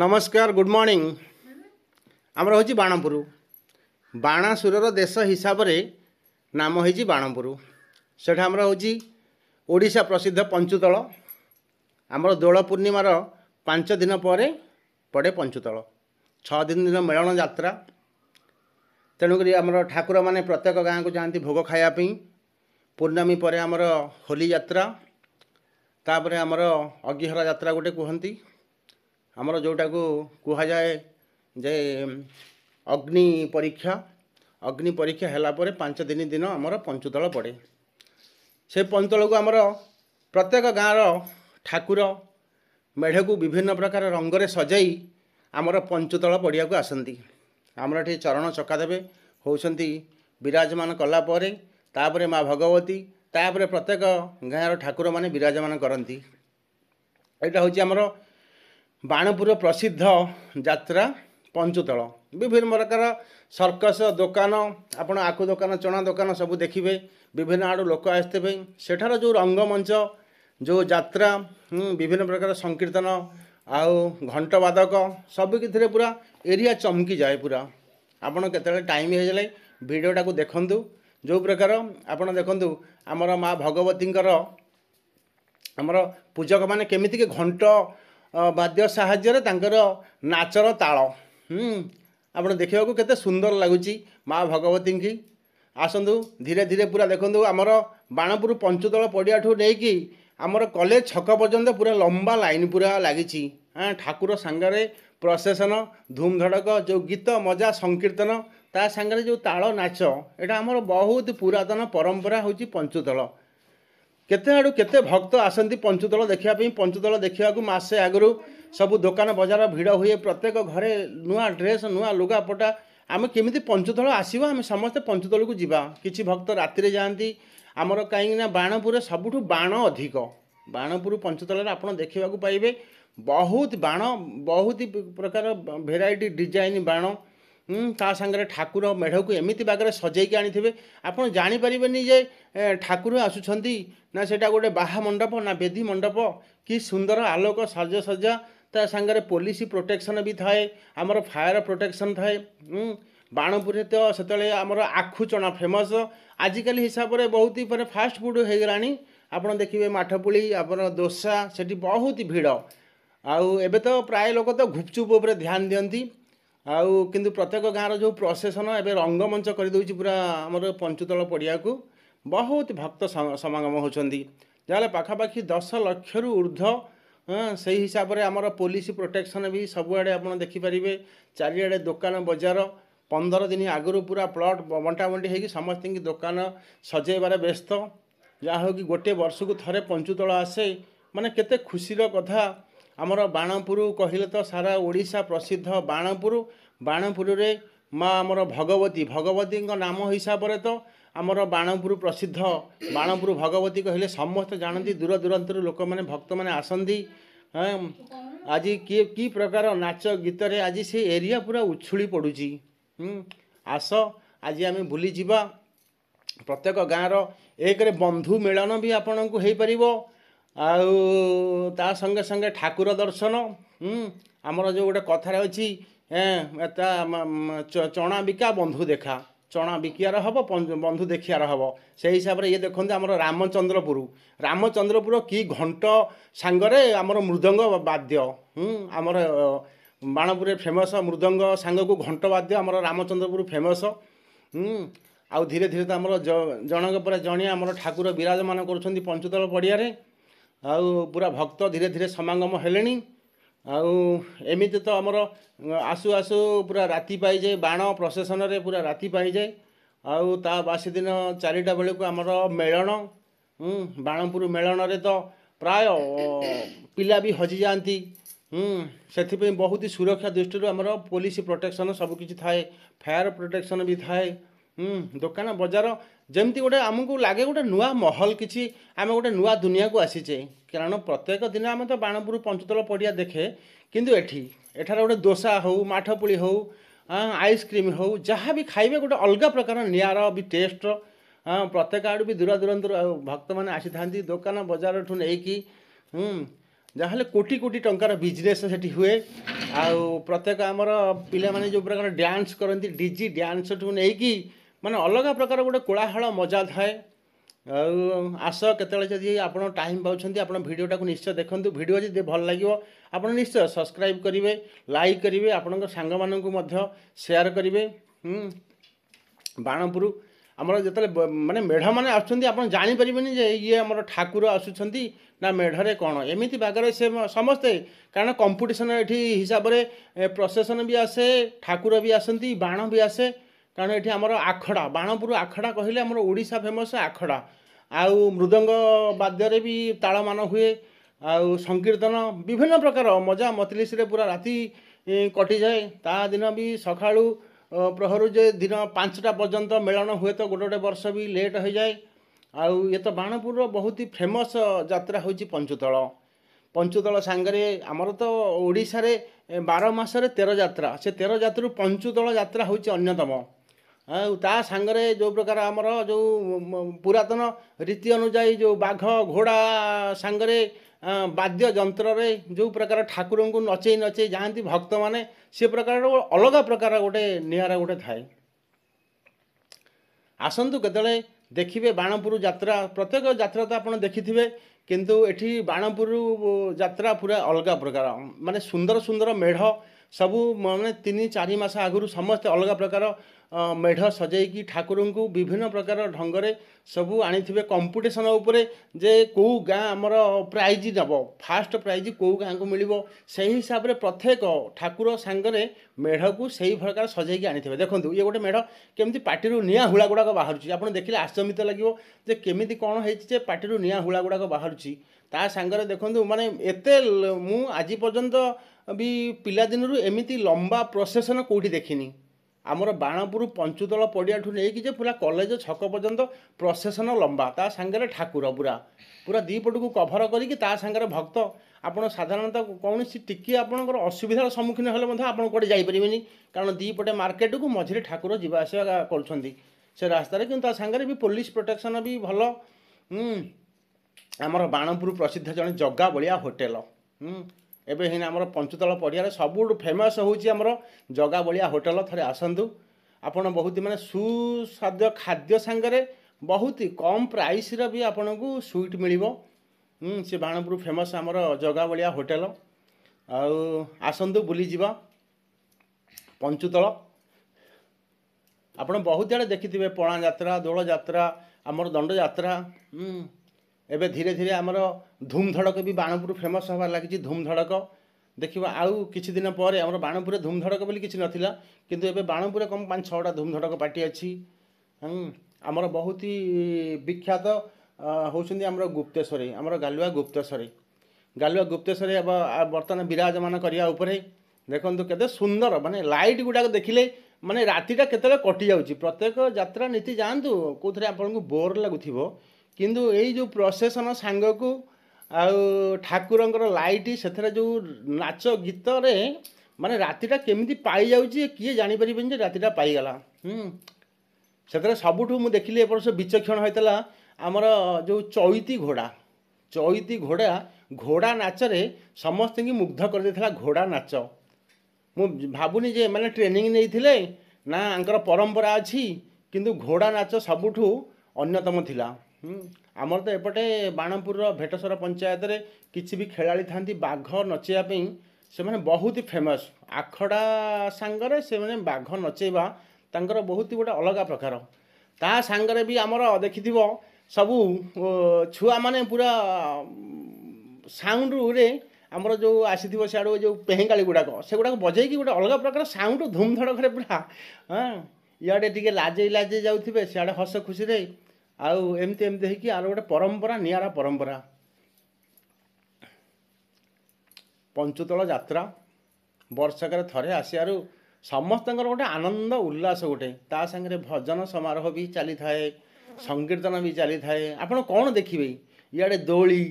ନମସ୍କାର good morning ଆମର ହେଉଛି ବାଣପୁର ବାଣାସୁରର ଦେଶ ହିସାବରେ ନାମ ହେଇଛି ବାଣପୁର ସେଠା ଆମର ହେଉଛି ଓଡ଼ିଶା ପ୍ରସିଦ୍ଧ ପଞ୍ଚୁତଳ ଆମର ଦୋଳ ପୂର୍ଣ୍ଣିମାର ପାଞ୍ଚ ଦିନ ପରେ ପଡ଼େ ପଞ୍ଚୁତଳ ଛଅ ଦିନ ଦିନ ମେଳଣ ଯାତ୍ରା ତେଣୁକରି ଆମର ଠାକୁରମାନେ ପ୍ରତ୍ୟେକ ଗାଁକୁ ଯାଆନ୍ତି ଭୋଗ ଖାଇବା ପାଇଁ ପୂର୍ଣ୍ଣମୀ ପରେ ଆମର ହୋଲି ଯାତ୍ରା ତାପରେ ଆମର ଅଗିହରା ଯାତ୍ରା ଗୋଟେ କୁହନ୍ତି ଆମର ଯେଉଁଟାକୁ କୁହାଯାଏ ଯେ ଅଗ୍ନି ପରୀକ୍ଷା ଅଗ୍ନି ପରୀକ୍ଷା ହେଲା ପରେ ପାଞ୍ଚ ଦିନ ଦିନ ଆମର ପଞ୍ଚୁତଳ ପଡ଼େ ସେ ପଞ୍ଚୁତଳକୁ ଆମର ପ୍ରତ୍ୟେକ ଗାଁର ଠାକୁର ମେଢ଼କୁ ବିଭିନ୍ନ ପ୍ରକାର ରଙ୍ଗରେ ସଜାଇ ଆମର ପଞ୍ଚୁତଳ ପଡ଼ିଆକୁ ଆସନ୍ତି ଆମର ଏଠି ଚରଣ ଚକାଦେବେ ହେଉଛନ୍ତି ବିରାଜମାନ କଲାପରେ ତାପରେ ମା' ଭଗବତୀ ତାପରେ ପ୍ରତ୍ୟେକ ଗାଁର ଠାକୁରମାନେ ବିରାଜମାନ କରନ୍ତି ଏଇଟା ହେଉଛି ଆମର ବାଣପୁର ପ୍ରସିଦ୍ଧ ଯାତ୍ରା ପଞ୍ଚୁତଳ ବିଭିନ୍ନ ପ୍ରକାର ସର୍କସ ଦୋକାନ ଆପଣ ଆଖୁ ଦୋକାନ ଚଣା ଦୋକାନ ସବୁ ଦେଖିବେ ବିଭିନ୍ନ ଆଡ଼ୁ ଲୋକ ଆସିଥିବେ ସେଠାର ଯେଉଁ ରଙ୍ଗମଞ୍ଚ ଯେଉଁ ଯାତ୍ରା ବିଭିନ୍ନ ପ୍ରକାର ସଂକୀର୍ତ୍ତନ ଆଉ ଘଣ୍ଟବାଦକ ସବୁ କିଥିରେ ପୁରା ଏରିଆ ଚମକି ଯାଏ ପୁରା ଆପଣ କେତେବେଳେ ଟାଇମ୍ ହେଇଗଲେ ଭିଡ଼ିଓଟାକୁ ଦେଖନ୍ତୁ ଯେଉଁ ପ୍ରକାର ଆପଣ ଦେଖନ୍ତୁ ଆମର ମା ଭଗବତୀଙ୍କର ଆମର ପୂଜକମାନେ କେମିତିକି ଘଣ୍ଟ ବାଦ୍ୟ ସାହାଯ୍ୟରେ ତାଙ୍କର ନାଚର ତାଳ ଆପଣ ଦେଖିବାକୁ କେତେ ସୁନ୍ଦର ଲାଗୁଛି ମା ଭଗବତୀଙ୍କି ଆସନ୍ତୁ ଧୀରେ ଧୀରେ ପୁରା ଦେଖନ୍ତୁ ଆମର ବାଣପୁର ପଞ୍ଚୁତଳ ପଡ଼ିଆଠୁ ନେଇକି ଆମର କଲେଜ ଛକ ପର୍ଯ୍ୟନ୍ତ ପୁରା ଲମ୍ବା ଲାଇନ୍ ପୁରା ଲାଗିଛି ଠାକୁର ସାଙ୍ଗରେ ପ୍ରସେସନ ଧୂମଧଡ଼କ ଯେଉଁ ଗୀତ ମଜା ସଂକୀର୍ତ୍ତନ ତା ସାଙ୍ଗରେ ଯେଉଁ ତାଳ ନାଚ ଏଇଟା ଆମର ବହୁତ ପୁରାତନ ପରମ୍ପରା ହେଉଛି ପଞ୍ଚୁତଳ କେତେ ଆଡ଼ୁ କେତେ ଭକ୍ତ ଆସନ୍ତି ପଞ୍ଚୁଦଳ ଦେଖିବା ପାଇଁ ପଞ୍ଚୁଦଳ ଦେଖିବାକୁ ମାସେ ଆଗରୁ ସବୁ ଦୋକାନ ବଜାର ଭିଡ଼ ହୁଏ ପ୍ରତ୍ୟେକ ଘରେ ନୂଆ ଡ୍ରେସ୍ ନୂଆ ଲୁଗାପଟା ଆମେ କେମିତି ପଞ୍ଚୁଦଳ ଆସିବ ଆମେ ସମସ୍ତେ ପଞ୍ଚୁଦଳକୁ ଯିବା କିଛି ଭକ୍ତ ରାତିରେ ଯାଆନ୍ତି ଆମର କାହିଁକିନା ବାଣପୁରରେ ସବୁଠୁ ବାଣ ଅଧିକ ବାଣପୁର ପଞ୍ଚୁଦଳରେ ଆପଣ ଦେଖିବାକୁ ପାଇବେ ବହୁତ ବାଣ ବହୁତ ପ୍ରକାର ଭେରାଇଟି ଡିଜାଇନ୍ ବାଣ ତା ସାଙ୍ଗରେ ଠାକୁର ମେଢ଼କୁ ଏମିତି ବାଗରେ ସଜେଇକି ଆଣିଥିବେ ଆପଣ ଜାଣିପାରିବେନି ଯେ ଠାକୁର ଆସୁଛନ୍ତି ନା ସେଇଟା ଗୋଟେ ବାହା ମଣ୍ଡପ ନା ବେଦୀ ମଣ୍ଡପ କି ସୁନ୍ଦର ଆଲୋକ ସାଜସଜା ତା ସାଙ୍ଗରେ ପୋଲିସ ପ୍ରୋଟେକ୍ସନ୍ ବି ଥାଏ ଆମର ଫାୟାର ପ୍ରୋଟେକ୍ସନ୍ ଥାଏ ବାଣପୁରରେ ତ ସେତେବେଳେ ଆମର ଆଖୁ ଚଣା ଫେମସ୍ ଆଜିକାଲି ହିସାବରେ ବହୁତ ପରେ ଫାଷ୍ଟ ଫୁଡ଼୍ ହେଇଗଲାଣି ଆପଣ ଦେଖିବେ ମାଠପୁଳି ଆପଣ ଦୋସା ସେଠି ବହୁତ ଭିଡ଼ ଆଉ ଏବେ ତ ପ୍ରାୟ ଲୋକ ତ ଗୁପଚୁପ ଉପରେ ଧ୍ୟାନ ଦିଅନ୍ତି ଆଉ କିନ୍ତୁ ପ୍ରତ୍ୟେକ ଗାଁର ଯେଉଁ ପ୍ରସେସନ ଏବେ ରଙ୍ଗମଞ୍ଚ କରିଦେଉଛି ପୁରା ଆମର ପଞ୍ଚୁତଳ ପଡ଼ିଆକୁ ବହୁତ ଭକ୍ତ ସମାଗମ ହେଉଛନ୍ତି ଯାହାହେଲେ ପାଖାପାଖି ଦଶ ଲକ୍ଷରୁ ଉର୍ଦ୍ଧ୍ୱ ସେହି ହିସାବରେ ଆମର ପୋଲିସ ପ୍ରୋଟେକ୍ସନ୍ ବି ସବୁଆଡ଼େ ଆପଣ ଦେଖିପାରିବେ ଚାରିଆଡ଼େ ଦୋକାନ ବଜାର ପନ୍ଦର ଦିନ ଆଗରୁ ପୁରା ପ୍ଲଟ୍ ବଣ୍ଟାବଣ୍ଟି ହୋଇକି ସମସ୍ତଙ୍କୁ ଦୋକାନ ସଜାଇବାରେ ବ୍ୟସ୍ତ ଯାହା ହେଉ କି ଗୋଟିଏ ବର୍ଷକୁ ଥରେ ପଞ୍ଚୁତଳ ଆସେ ମାନେ କେତେ ଖୁସିର କଥା ଆମର ବାଣପୁର କହିଲେ ତ ସାରା ଓଡ଼ିଶା ପ୍ରସିଦ୍ଧ ବାଣପୁର ବାଣପୁରରେ ମା ଆମର ଭଗବତୀ ଭଗବତୀଙ୍କ ନାମ ହିସାବରେ ତ ଆମର ବାଣପୁର ପ୍ରସିଦ୍ଧ ବାଣପୁର ଭଗବତୀ କହିଲେ ସମସ୍ତେ ଜାଣନ୍ତି ଦୂର ଦୂରାନ୍ତରୁ ଲୋକମାନେ ଭକ୍ତମାନେ ଆସନ୍ତି ଆଜି କିଏ କି ପ୍ରକାର ନାଚ ଗୀତରେ ଆଜି ସେ ଏରିଆ ପୁରା ଉଛୁଳି ପଡ଼ୁଛି ଆସ ଆଜି ଆମେ ବୁଲିଯିବା ପ୍ରତ୍ୟେକ ଗାଁର ଏକରେ ବନ୍ଧୁ ମିଳନ ବି ଆପଣଙ୍କୁ ହେଇପାରିବ ଆଉ ତା ସଙ୍ଗେ ସଙ୍ଗେ ଠାକୁର ଦର୍ଶନ ଆମର ଯେଉଁ ଗୋଟେ କଥାରେ ଅଛି ତା ଚଣା ବିକା ବନ୍ଧୁ ଦେଖା ଚଣା ବିକିବାର ହେବ ବନ୍ଧୁ ଦେଖିବାର ହେବ ସେଇ ହିସାବରେ ଇଏ ଦେଖନ୍ତୁ ଆମର ରାମଚନ୍ଦ୍ରପୁର ରାମଚନ୍ଦ୍ରପୁର କି ଘଣ୍ଟ ସାଙ୍ଗରେ ଆମର ମୃଦଙ୍ଗ ବାଦ୍ୟ ଆମର ବାଣପୁରରେ ଫେମସ୍ ମୃଦଙ୍ଗ ସାଙ୍ଗକୁ ଘଣ୍ଟ ବାଦ୍ୟ ଆମର ରାମଚନ୍ଦ୍ରପୁର ଫେମସ୍ ଆଉ ଧୀରେ ଧୀରେ ତ ଆମର ଜଣଙ୍କ ପରେ ଜଣେ ଆମର ଠାକୁର ବିରାଜମାନ କରୁଛନ୍ତି ପଞ୍ଚୁତଳ ପଡ଼ିଆରେ ଆଉ ପୁରା ଭକ୍ତ ଧୀରେ ଧୀରେ ସମାଗମ ହେଲେଣି ଆଉ ଏମିତି ତ ଆମର ଆସୁ ଆସୁ ପୁରା ରାତି ପାଇଯାଏ ବାଣ ପ୍ରସେସନରେ ପୁରା ରାତି ପାଇଯାଏ ଆଉ ତା ବାସି ଦିନ ଚାରିଟା ବେଳକୁ ଆମର ମେଳଣ ବାଣପୁର ମେଳଣରେ ତ ପ୍ରାୟ ପିଲା ବି ହଜିଯାଆନ୍ତି ସେଥିପାଇଁ ବହୁତ ସୁରକ୍ଷା ଦୃଷ୍ଟିରୁ ଆମର ପୋଲିସ ପ୍ରୋଟେକ୍ସନ୍ ସବୁକିଛି ଥାଏ ଫାୟାର୍ ପ୍ରୋଟେକ୍ସନ୍ ବି ଥାଏ ଦୋକାନ ବଜାର ଯେମିତି ଗୋଟେ ଆମକୁ ଲାଗେ ଗୋଟେ ନୂଆ ମହଲ କିଛି ଆମେ ଗୋଟେ ନୂଆ ଦୁନିଆକୁ ଆସିଛେ କାରଣ ପ୍ରତ୍ୟେକ ଦିନ ଆମେ ତ ବାଣପୁର ପଞ୍ଚତଳ ପଡ଼ିଆ ଦେଖେ କିନ୍ତୁ ଏଠି ଏଠାରେ ଗୋଟେ ଦୋସା ହେଉ ମାଠପୁଳି ହେଉ ଆଇସ୍କ୍ରିମ୍ ହେଉ ଯାହା ବି ଖାଇବେ ଗୋଟେ ଅଲଗା ପ୍ରକାର ନିଆର ବି ଟେଷ୍ଟର ପ୍ରତ୍ୟେକ ଆଡ଼ୁ ବି ଦୂରଦୂରାନ୍ତରୁ ଭକ୍ତମାନେ ଆସିଥାନ୍ତି ଦୋକାନ ବଜାରଠୁ ନେଇକି ଯାହାହେଲେ କୋଟି କୋଟି ଟଙ୍କାର ବିଜନେସ୍ ସେଠି ହୁଏ ଆଉ ପ୍ରତ୍ୟେକ ଆମର ପିଲାମାନେ ଯେଉଁ ପ୍ରକାର ଡ୍ୟାନ୍ସ କରନ୍ତି ଡିଜି ଡ୍ୟାନ୍ସଠୁ ନେଇକି ମାନେ ଅଲଗା ପ୍ରକାର ଗୋଟେ କୋଳାହଳ ମଜା ଥାଏ ଆଉ ଆସ କେତେବେଳେ ଯଦି ଆପଣ ଟାଇମ୍ ପାଉଛନ୍ତି ଆପଣ ଭିଡ଼ିଓଟାକୁ ନିଶ୍ଚୟ ଦେଖନ୍ତୁ ଭିଡ଼ିଓ ଯଦି ଭଲ ଲାଗିବ ଆପଣ ନିଶ୍ଚୟ ସବସ୍କ୍ରାଇବ୍ କରିବେ ଲାଇକ୍ କରିବେ ଆପଣଙ୍କ ସାଙ୍ଗମାନଙ୍କୁ ମଧ୍ୟ ସେୟାର କରିବେ ବାଣପୁର ଆମର ଯେତେବେଳେ ମାନେ ମେଢ଼ମାନେ ଆସୁଛନ୍ତି ଆପଣ ଜାଣିପାରିବେନି ଯେ ଇଏ ଆମର ଠାକୁର ଆସୁଛନ୍ତି ନା ମେଢ଼ରେ କ'ଣ ଏମିତି ଭାଗରେ ସେ ସମସ୍ତେ କାରଣ କମ୍ପିଟିସନ୍ ଏଠି ହିସାବରେ ପ୍ରସେସନ୍ ବି ଆସେ ଠାକୁର ବି ଆସନ୍ତି ବାଣ ବି ଆସେ କାରଣ ଏଠି ଆମର ଆଖଡ଼ା ବାଣପୁର ଆଖଡ଼ା କହିଲେ ଆମର ଓଡ଼ିଶା ଫେମସ୍ ଆଖଡ଼ା ଆଉ ମୃଦଙ୍ଗ ବାଦ୍ୟରେ ବି ତାଳମାନ ହୁଏ ଆଉ ସଂକୀର୍ତ୍ତନ ବିଭିନ୍ନ ପ୍ରକାର ମଜା ମତଲିସିରେ ପୁରା ରାତି କଟିଯାଏ ତା ଦିନ ବି ସକାଳୁ ପ୍ରହରୁ ଯେ ଦିନ ପାଞ୍ଚଟା ପର୍ଯ୍ୟନ୍ତ ମେଳଣ ହୁଏ ତ ଗୋଟେ ଗୋଟେ ବର୍ଷ ବି ଲେଟ୍ ହୋଇଯାଏ ଆଉ ଇଏ ତ ବାଣପୁରର ବହୁତ ଫେମସ୍ ଯାତ୍ରା ହେଉଛି ପଞ୍ଚୁତଳ ପଞ୍ଚୁତଳ ସାଙ୍ଗରେ ଆମର ତ ଓଡ଼ିଶାରେ ବାର ମାସରେ ତେର ଯାତ୍ରା ସେ ତେର ଯାତ୍ରାରୁ ପଞ୍ଚୁତଳ ଯାତ୍ରା ହେଉଛି ଅନ୍ୟତମ ଆଉ ତା ସାଙ୍ଗରେ ଯେଉଁ ପ୍ରକାର ଆମର ଯେଉଁ ପୁରାତନ ରୀତି ଅନୁଯାୟୀ ଯେଉଁ ବାଘ ଘୋଡ଼ା ସାଙ୍ଗରେ ବାଦ୍ୟ ଯନ୍ତ୍ରରେ ଯେଉଁ ପ୍ରକାର ଠାକୁରଙ୍କୁ ନଚେଇ ନଚେଇ ଯାଆନ୍ତି ଭକ୍ତମାନେ ସେ ପ୍ରକାରର ଅଲଗା ପ୍ରକାର ଗୋଟେ ନିଆରା ଗୋଟେ ଥାଏ ଆସନ୍ତୁ କେତେବେଳେ ଦେଖିବେ ବାଣପୁର ଯାତ୍ରା ପ୍ରତ୍ୟେକ ଯାତ୍ରା ତ ଆପଣ ଦେଖିଥିବେ କିନ୍ତୁ ଏଠି ବାଣପୁର ଯାତ୍ରା ପୁରା ଅଲଗା ପ୍ରକାର ମାନେ ସୁନ୍ଦର ସୁନ୍ଦର ମେଢ଼ ସବୁ ମାନେ ତିନି ଚାରି ମାସ ଆଗରୁ ସମସ୍ତେ ଅଲଗା ପ୍ରକାର ମେଢ଼ ସଜେଇକି ଠାକୁରଙ୍କୁ ବିଭିନ୍ନ ପ୍ରକାର ଢଙ୍ଗରେ ସବୁ ଆଣିଥିବେ କମ୍ପିଟିସନ୍ ଉପରେ ଯେ କେଉଁ ଗାଁ ଆମର ପ୍ରାଇଜ୍ ନେବ ଫାଷ୍ଟ ପ୍ରାଇଜ୍ କେଉଁ ଗାଁକୁ ମିଳିବ ସେହି ହିସାବରେ ପ୍ରତ୍ୟେକ ଠାକୁର ସାଙ୍ଗରେ ମେଢ଼କୁ ସେହି ପ୍ରକାର ସଜେଇକି ଆଣିଥିବେ ଦେଖନ୍ତୁ ଇଏ ଗୋଟେ ମେଢ଼ କେମିତି ପାଟିରୁ ନିଆଁ ହୁଳା ଗୁଡ଼ାକ ବାହାରୁଛି ଆପଣ ଦେଖିଲେ ଆଶ୍ଚମିତ ଲାଗିବ ଯେ କେମିତି କ'ଣ ହେଇଛି ଯେ ପାଟିରୁ ନିଆଁ ହୁଳା ଗୁଡ଼ାକ ବାହାରୁଛି ତା ସାଙ୍ଗରେ ଦେଖନ୍ତୁ ମାନେ ଏତେ ମୁଁ ଆଜି ପର୍ଯ୍ୟନ୍ତ ବି ପିଲାଦିନରୁ ଏମିତି ଲମ୍ବା ପ୍ରୋସେସନ୍ କେଉଁଠି ଦେଖିନି ଆମର ବାଣପୁର ପଞ୍ଚୁଦଳ ପଡ଼ିଆଠୁ ନେଇକି ଯେ ପୁରା କଲେଜ ଛକ ପର୍ଯ୍ୟନ୍ତ ପ୍ରସେସନ ଲମ୍ବା ତା ସାଙ୍ଗରେ ଠାକୁର ପୁରା ପୁରା ଦୁଇ ପଟକୁ କଭର କରିକି ତା ସାଙ୍ଗରେ ଭକ୍ତ ଆପଣ ସାଧାରଣତଃ କୌଣସି ଟିକିଏ ଆପଣଙ୍କର ଅସୁବିଧାର ସମ୍ମୁଖୀନ ହେଲେ ମଧ୍ୟ ଆପଣ କୁଆଡ଼େ ଯାଇପାରିବେନି କାରଣ ଦୁଇ ପଟେ ମାର୍କେଟକୁ ମଝିରେ ଠାକୁର ଯିବା ଆସିବା କରୁଛନ୍ତି ସେ ରାସ୍ତାରେ କିନ୍ତୁ ତା ସାଙ୍ଗରେ ବି ପୋଲିସ ପ୍ରୋଟେକ୍ସନ୍ ବି ଭଲ ଆମର ବାଣପୁର ପ୍ରସିଦ୍ଧ ଜଣେ ଜଗା ବଳିଆ ହୋଟେଲ ଏବେ ହିଁ ଆମର ପଞ୍ଚୁତଳ ପଡ଼ିଆରେ ସବୁଠୁ ଫେମସ୍ ହେଉଛି ଆମର ଜଗା ବଳିଆ ହୋଟେଲ ଥରେ ଆସନ୍ତୁ ଆପଣ ବହୁତ ମାନେ ସୁସ୍ୱାଦ୍ୟ ଖାଦ୍ୟ ସାଙ୍ଗରେ ବହୁତ କମ୍ ପ୍ରାଇସ୍ର ବି ଆପଣଙ୍କୁ ସୁଇଟ୍ ମିଳିବ ସେ ବାଣପୁର ଫେମସ୍ ଆମର ଜଗା ବଳିଆ ହୋଟେଲ ଆଉ ଆସନ୍ତୁ ବୁଲିଯିବା ପଞ୍ଚୁତଳ ଆପଣ ବହୁତ ଆଡ଼େ ଦେଖିଥିବେ ପଣା ଯାତ୍ରା ଦୋଳ ଯାତ୍ରା ଆମର ଦଣ୍ଡଯାତ୍ରା ଏବେ ଧୀରେ ଧୀରେ ଆମର ଧୁମ୍ଧଡ଼କ ବି ବାଣପୁର ଫେମସ୍ ହେବାର ଲାଗିଛି ଧୁମ୍ଧଡ଼କ ଦେଖିବା ଆଉ କିଛି ଦିନ ପରେ ଆମର ବାଣପୁରରେ ଧୁମ୍ଧଡ଼କ ବୋଲି କିଛି ନଥିଲା କିନ୍ତୁ ଏବେ ବାଣପୁରରେ କମ୍ ପାଞ୍ଚ ଛଅଟା ଧୁମ୍ଧଡ଼କ ପାର୍ଟି ଅଛି ଆମର ବହୁତ ହି ବିଖ୍ୟାତ ହେଉଛନ୍ତି ଆମର ଗୁପ୍ତେଶ୍ୱରୀ ଆମର ଗାଲୁଆ ଗୁପ୍ତେଶ୍ୱରୀ ଗାଲୁଆ ଗୁପ୍ତେଶ୍ୱରୀ ବର୍ତ୍ତମାନ ବିରାଜମାନ କରିବା ଉପରେ ଦେଖନ୍ତୁ କେତେ ସୁନ୍ଦର ମାନେ ଲାଇଟ୍ ଗୁଡ଼ାକ ଦେଖିଲେ ମାନେ ରାତିଟା କେତେବେଳେ କଟିଯାଉଛି ପ୍ରତ୍ୟେକ ଯାତ୍ରା ନୀତି ଯାଆନ୍ତୁ କେଉଁଥିରେ ଆପଣଙ୍କୁ ବୋର୍ ଲାଗୁଥିବ କିନ୍ତୁ ଏଇ ଯେଉଁ ପ୍ରସେସନ୍ ସାଙ୍ଗକୁ ଆଉ ଠାକୁରଙ୍କର ଲାଇଟ୍ ସେଥିରେ ଯେଉଁ ନାଚ ଗୀତରେ ମାନେ ରାତିଟା କେମିତି ପାଇଯାଉଛି କିଏ ଜାଣିପାରିବେନି ଯେ ରାତିଟା ପାଇଗଲା ସେଥିରେ ସବୁଠୁ ମୁଁ ଦେଖିଲି ଏପଟ ସେ ବିଚକ୍ଷଣ ହୋଇଥିଲା ଆମର ଯେଉଁ ଚୈତି ଘୋଡ଼ା ଚୈତି ଘୋଡ଼ା ଘୋଡ଼ା ନାଚରେ ସମସ୍ତଙ୍କୁ ମୁଗ୍ଧ କରିଦେଇଥିଲା ଘୋଡ଼ା ନାଚ ମୁଁ ଭାବୁନି ଯେ ଏମାନେ ଟ୍ରେନିଂ ନେଇଥିଲେ ନା ଆଙ୍କର ପରମ୍ପରା ଅଛି କିନ୍ତୁ ଘୋଡ଼ା ନାଚ ସବୁଠୁ ଅନ୍ୟତମ ଥିଲା ଆମର ତ ଏପଟେ ବାଣପୁରର ଭେଟସର ପଞ୍ଚାୟତରେ କିଛି ବି ଖେଳାଳି ଥାନ୍ତି ବାଘ ନଚେଇବା ପାଇଁ ସେମାନେ ବହୁତ ଫେମସ୍ ଆଖଡ଼ା ସାଙ୍ଗରେ ସେମାନେ ବାଘ ନଚେଇବା ତାଙ୍କର ବହୁତ ଗୋଟେ ଅଲଗା ପ୍ରକାର ତା ସାଙ୍ଗରେ ବି ଆମର ଦେଖିଥିବ ସବୁ ଛୁଆମାନେ ପୁରା ସାଉଣ୍ଡରେ ଆମର ଯେଉଁ ଆସିଥିବ ସିଆଡ଼ୁ ଯେଉଁ ପେହେଙ୍ଗାଳି ଗୁଡ଼ାକ ସେଗୁଡ଼ାକ ବଜେଇକି ଗୋଟେ ଅଲଗା ପ୍ରକାର ସାଉଣ୍ଡ ଧୁମଧଡ଼ ଘରେ ପୁରା ହଁ ଇଆଡ଼େ ଟିକେ ଲାଜେଇ ଲାଜେଇ ଯାଉଥିବେ ସିଆଡ଼େ ହସ ଖୁସିରେ ଆଉ ଏମିତି ଏମିତି ହେଇକି ଆର ଗୋଟେ ପରମ୍ପରା ନିଆରା ପରମ୍ପରା ପଞ୍ଚୁତଳ ଯାତ୍ରା ବର୍ଷକରେ ଥରେ ଆସିବାରୁ ସମସ୍ତଙ୍କର ଗୋଟେ ଆନନ୍ଦ ଉଲ୍ଲାସ ଗୋଟେ ତା ସାଙ୍ଗରେ ଭଜନ ସମାରୋହ ବି ଚାଲିଥାଏ ସଂକୀର୍ତ୍ତନ ବି ଚାଲିଥାଏ ଆପଣ କ'ଣ ଦେଖିବେ ଇଆଡ଼େ ଦୋଳି